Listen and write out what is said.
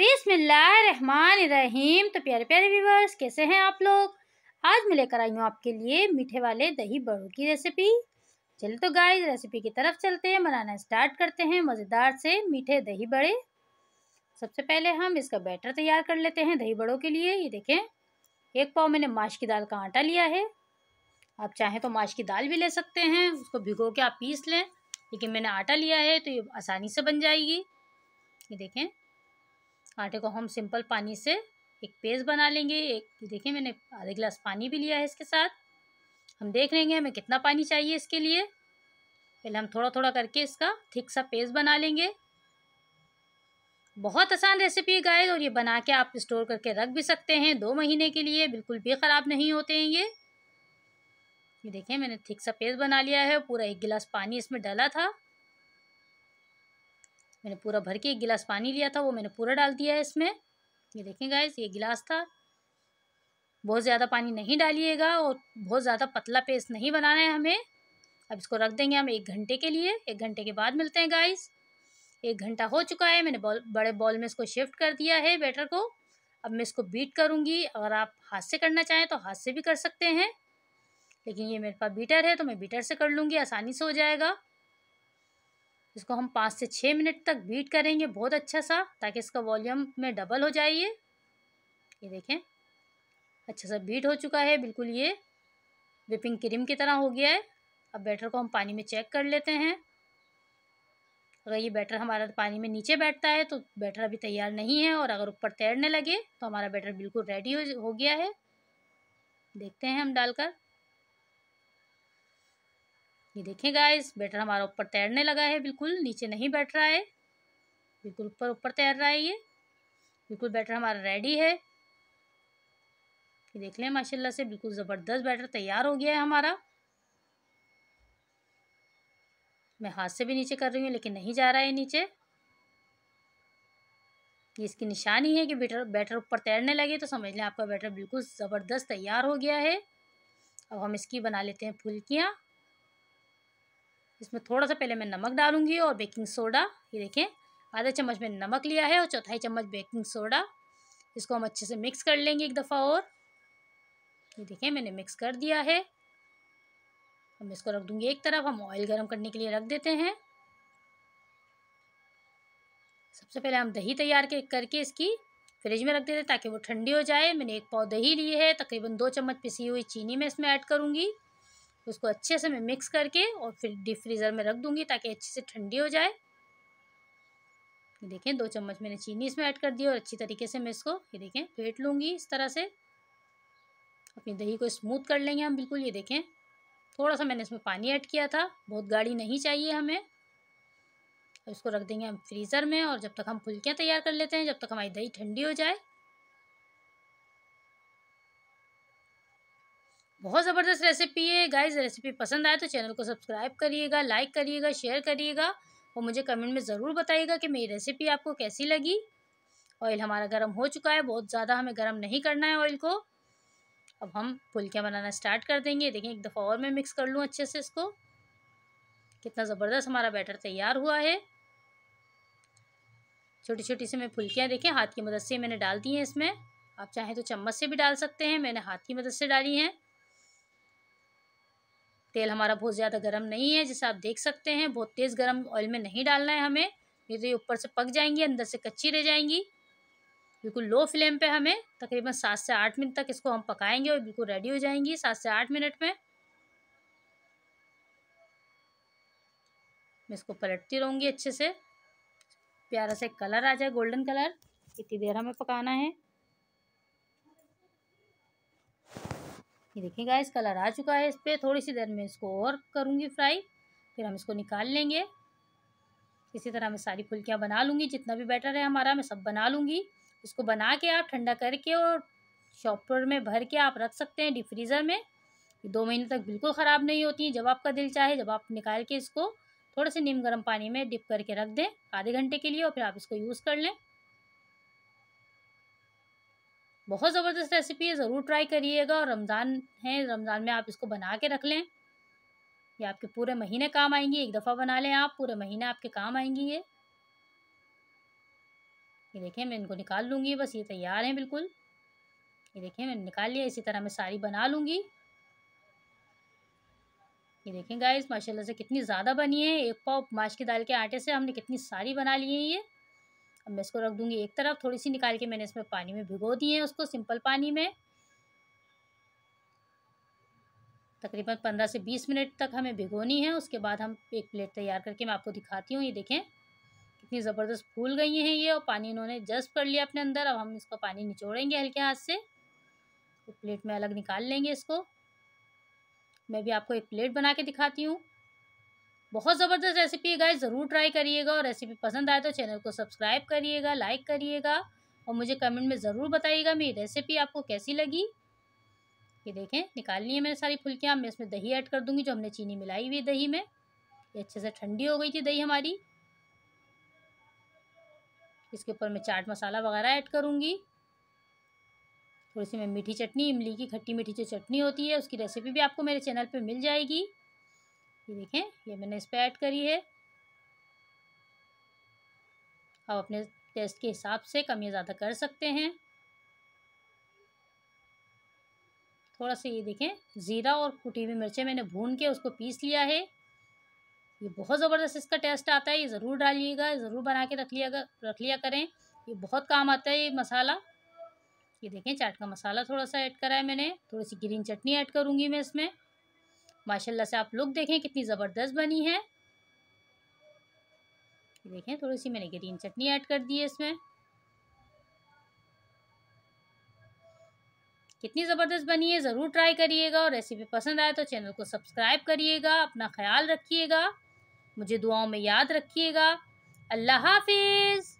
बिसमीम तो प्यारे प्यारे व्यूवर्स कैसे हैं आप लोग आज मैं लेकर आई हूँ आपके लिए मीठे वाले दही बड़ों की रेसिपी चलो तो गाइस रेसिपी की तरफ चलते हैं बनाना स्टार्ट करते हैं मज़ेदार से मीठे दही बड़े सबसे पहले हम इसका बैटर तैयार कर लेते हैं दही बड़ों के लिए ये देखें एक पाव मैंने माश की दाल का आटा लिया है आप चाहें तो माश की दाल भी ले सकते हैं उसको भिगो के आप पीस लें लेकिन मैंने आटा लिया है तो ये आसानी से बन जाएगी ये देखें आटे को हम सिंपल पानी से एक पेस्ट बना लेंगे एक देखिए मैंने आधे गिलास पानी भी लिया है इसके साथ हम देख लेंगे हमें कितना पानी चाहिए इसके लिए पहले हम थोड़ा थोड़ा करके इसका थिक सा पेस्ट बना लेंगे बहुत आसान रेसिपी है गाइस और ये बना के आप स्टोर करके रख भी सकते हैं दो महीने के लिए बिल्कुल भी ख़राब नहीं होते हैं ये ये देखिए मैंने थिक सा पेस्ट बना लिया है पूरा एक गिलास पानी इसमें डाला था मैंने पूरा भर के एक गिलास पानी लिया था वो मैंने पूरा डाल दिया है इसमें ये देखें गाइस ये गिलास था बहुत ज़्यादा पानी नहीं डालिएगा और बहुत ज़्यादा पतला पेस्ट नहीं बनाना है हमें अब इसको रख देंगे हम एक घंटे के लिए एक घंटे के बाद मिलते हैं गाइस एक घंटा हो चुका है मैंने बॉल बड़े बॉल में इसको शिफ्ट कर दिया है बैटर को अब मैं इसको बीट करूँगी अगर आप हाथ से करना चाहें तो हाथ से भी कर सकते हैं लेकिन ये मेरे पास बीटर है तो मैं बीटर से कर लूँगी आसानी से हो जाएगा इसको हम पाँच से छः मिनट तक बीट करेंगे बहुत अच्छा सा ताकि इसका वॉल्यूम में डबल हो जाइए ये देखें अच्छा सा बीट हो चुका है बिल्कुल ये विपिंग क्रीम की तरह हो गया है अब बैटर को हम पानी में चेक कर लेते हैं अगर ये बैटर हमारा पानी में नीचे बैठता है तो बैटर अभी तैयार नहीं है और अगर ऊपर तैरने लगे तो हमारा बैटर बिल्कुल रेडी हो गया है देखते हैं हम डालकर ये देखें गाइस बेटर हमारा ऊपर तैरने लगा है बिल्कुल नीचे नहीं बैठ रहा है बिल्कुल ऊपर ऊपर तैर रहा है ये बिल्कुल बैटर हमारा रेडी है ये देख लें माशाल्लाह से बिल्कुल ज़बरदस्त बैटर तैयार हो गया है हमारा मैं हाथ से भी नीचे कर रही हूँ लेकिन नहीं जा रहा है नीचे ये इसकी निशानी है कि बेटर बैटर ऊपर तैरने लगे तो समझ लें आपका बैटर बिल्कुल ज़बरदस्त तैयार हो गया है अब हम इसकी बना लेते हैं फुल्कियाँ इसमें थोड़ा सा पहले मैं नमक डालूंगी और बेकिंग सोडा ये देखें आधा चम्मच मैंने नमक लिया है और चौथाई चम्मच बेकिंग सोडा इसको हम अच्छे से मिक्स कर लेंगे एक दफ़ा और ये देखें मैंने मिक्स कर दिया है हम इसको रख दूंगी एक तरफ हम ऑयल गर्म करने के लिए रख देते हैं सबसे पहले हम दही तैयार करके इसकी फ्रिज में रख देते हैं ताकि वो ठंडी हो जाए मैंने एक पाव दही ली है तकरीबन दो चम्मच पिसी हुई चीनी मैं इसमें ऐड करूँगी तो उसको अच्छे से मैं मिक्स करके और फिर डीप फ्रीज़र में रख दूँगी ताकि अच्छे से ठंडी हो जाए ये देखें दो चम्मच मैंने चीनी इसमें ऐड कर दी और अच्छी तरीके से मैं इसको ये देखें फेंट लूँगी इस तरह से अपनी दही को स्मूथ कर लेंगे हम बिल्कुल ये देखें थोड़ा सा मैंने इसमें पानी ऐड किया था बहुत गाढ़ी नहीं चाहिए हमें इसको रख देंगे हम फ्रीज़र में और जब तक हम फुलकियाँ तैयार कर लेते हैं जब तक हमारी दही ठंडी हो जाए बहुत ज़बरदस्त रेसिपी है गाइस रेसिपी पसंद आए तो चैनल को सब्सक्राइब करिएगा लाइक करिएगा शेयर करिएगा और मुझे कमेंट में ज़रूर बताइएगा कि मेरी रेसिपी आपको कैसी लगी ऑयल हमारा गर्म हो चुका है बहुत ज़्यादा हमें गर्म नहीं करना है ऑयल को अब हम फुलकियाँ बनाना स्टार्ट कर देंगे देखें एक दफ़ा और मैं मिक्स कर लूँ अच्छे से इसको कितना ज़बरदस्त हमारा बैटर तैयार हुआ है छोटी छोटी सी मैं फुलकियाँ देखें हाथ की मदद से मैंने डाल दी हैं इसमें आप चाहें तो चम्मच से भी डाल सकते हैं मैंने हाथ की मदद से डाली हैं तेल हमारा बहुत ज़्यादा गर्म नहीं है जैसे आप देख सकते हैं बहुत तेज़ गर्म ऑयल में नहीं डालना है हमें नहीं तो ये ऊपर से पक जाएंगी अंदर से कच्ची रह जाएंगी बिल्कुल लो फ्लेम पे हमें तकरीबन सात से आठ मिनट तक इसको हम पकाएंगे और बिल्कुल रेडी हो जाएंगी सात से आठ मिनट में मैं इसको पलटती रहूँगी अच्छे से प्यारा सा कलर आ जाए गोल्डन कलर इतनी देर हमें पकाना है ये देखिए गाइस कलर आ चुका है इस पर थोड़ी सी देर में इसको और करूँगी फ्राई फिर हम इसको निकाल लेंगे इसी तरह मैं सारी फुल्कियाँ बना लूँगी जितना भी बैटर है हमारा मैं सब बना लूँगी इसको बना के आप ठंडा करके और शॉपर में भर के आप रख सकते हैं डीप फ्रीज़र में दो महीने तक बिल्कुल ख़राब नहीं होती हैं जब आपका दिल चाहे जब आप निकाल के इसको थोड़े से नीम गर्म पानी में डिप करके रख दें आधे घंटे के लिए और फिर आप इसको यूज़ कर लें बहुत ज़बरदस्त रेसिपी है ज़रूर ट्राई करिएगा और रमज़ान है रमज़ान में आप इसको बना के रख लें ये आपके पूरे महीने काम आएंगी एक दफ़ा बना लें आप पूरे महीने आपके काम आएंगी ये ये देखें मैं इनको निकाल लूँगी बस ये तैयार हैं बिल्कुल ये देखें मैंने निकाल लिया इसी तरह मैं सारी बना लूँगी ये देखें गाइस माशाल्लाह से कितनी ज़्यादा बनी है एक पाव माश की दाल के आटे से हमने कितनी सारी बना ली है ये अब मैं इसको रख दूंगी एक तरफ थोड़ी सी निकाल के मैंने इसमें पानी में भिगो दिए हैं उसको सिंपल पानी में तकरीबन पंद्रह से बीस मिनट तक हमें भिगोनी है उसके बाद हम एक प्लेट तैयार करके मैं आपको दिखाती हूँ ये देखें कितनी ज़बरदस्त फूल गई हैं ये और पानी इन्होंने जस्ट कर लिया अपने अंदर अब हम इसको पानी निचोड़ेंगे हल्के हाथ से तो प्लेट में अलग निकाल लेंगे इसको मैं भी आपको एक प्लेट बना के दिखाती हूँ बहुत ज़बरदस्त रेसिपी है गाइस ज़रूर ट्राई करिएगा और रेसिपी पसंद आए तो चैनल को सब्सक्राइब करिएगा लाइक करिएगा और मुझे कमेंट में ज़रूर बताइएगा मेरी रेसिपी आपको कैसी लगी ये देखें निकालनी है मैंने सारी फुल्कियाँ मैं इसमें दही ऐड कर दूँगी जो हमने चीनी मिलाई हुई है दही में ये अच्छे से ठंडी हो गई थी दही हमारी इसके ऊपर मैं चाट मसाला वगैरह ऐड करूँगी थोड़ी सी मैं मीठी चटनी इमली की खट्टी मीठी जो चटनी होती है उसकी रेसिपी भी आपको मेरे चैनल पर मिल जाएगी ये देखें ये मैंने इस पर ऐड करी है आप अपने टेस्ट के हिसाब से कम या ज़्यादा कर सकते हैं थोड़ा सा ये देखें ज़ीरा और कुटी हुई मिर्चें मैंने भून के उसको पीस लिया है ये बहुत ज़बरदस्त इसका टेस्ट आता है ये ज़रूर डालिएगा ज़रूर बना के रख लिया रख लिया करें ये बहुत काम आता है ये मसाला ये देखें चाट का मसाला थोड़ा सा ऐड करा है मैंने थोड़ी सी ग्रीन चटनी ऐड करूँगी मैं इसमें माशाल्लाह से आप लुक देखें कितनी ज़बरदस्त बनी है देखें थोड़ी सी मैंने ग्रीन चटनी ऐड कर दी है इसमें कितनी ज़बरदस्त बनी है ज़रूर ट्राई करिएगा और रेसिपी पसंद आए तो चैनल को सब्सक्राइब करिएगा अपना ख्याल रखिएगा मुझे दुआओं में याद रखिएगा अल्लाह हाफिज़